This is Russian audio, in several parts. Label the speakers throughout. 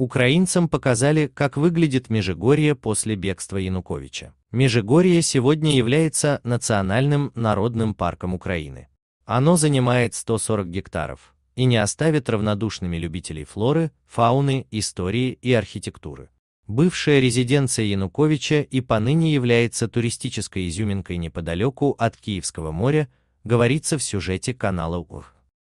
Speaker 1: Украинцам показали, как выглядит Межигорье после бегства Януковича. Межигорье сегодня является национальным народным парком Украины. Оно занимает 140 гектаров и не оставит равнодушными любителей флоры, фауны, истории и архитектуры. Бывшая резиденция Януковича и поныне является туристической изюминкой неподалеку от Киевского моря, говорится в сюжете канала УР.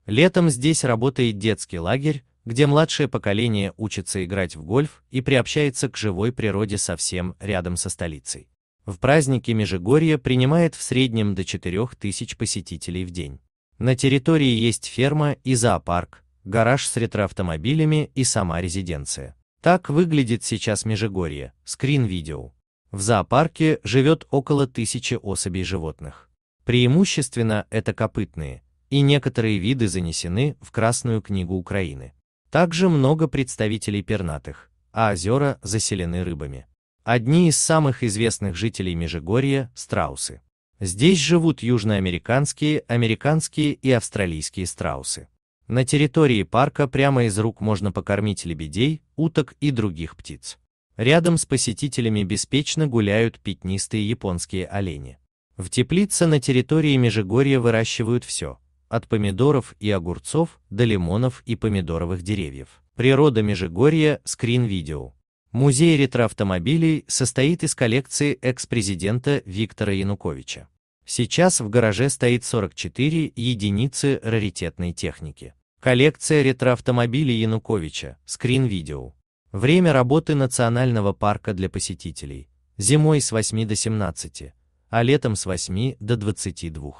Speaker 1: Летом здесь работает детский лагерь, где младшее поколение учится играть в гольф и приобщается к живой природе совсем рядом со столицей. В праздники Межигорье принимает в среднем до 4000 посетителей в день. На территории есть ферма и зоопарк, гараж с ретроавтомобилями и сама резиденция. Так выглядит сейчас Межигорье, скрин-видео. В зоопарке живет около тысячи особей животных. Преимущественно это копытные, и некоторые виды занесены в Красную книгу Украины. Также много представителей пернатых, а озера заселены рыбами. Одни из самых известных жителей Межигорья – страусы. Здесь живут южноамериканские, американские и австралийские страусы. На территории парка прямо из рук можно покормить лебедей, уток и других птиц. Рядом с посетителями беспечно гуляют пятнистые японские олени. В теплице на территории Межигорья выращивают все, от помидоров и огурцов до лимонов и помидоровых деревьев. Природа Межигорья, скрин-видео. Музей ретроавтомобилей состоит из коллекции экс-президента Виктора Януковича. Сейчас в гараже стоит 44 единицы раритетной техники. Коллекция ретроавтомобилей Януковича, скрин-видео. Время работы национального парка для посетителей. Зимой с 8 до 17, а летом с 8 до 22.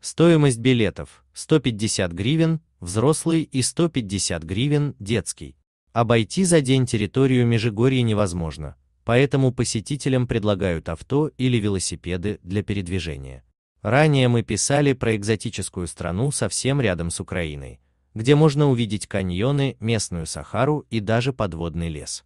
Speaker 1: Стоимость билетов 150 гривен взрослый и 150 гривен детский. Обойти за день территорию Межигорья невозможно, поэтому посетителям предлагают авто или велосипеды для передвижения. Ранее мы писали про экзотическую страну совсем рядом с Украиной, где можно увидеть каньоны, местную Сахару и даже подводный лес.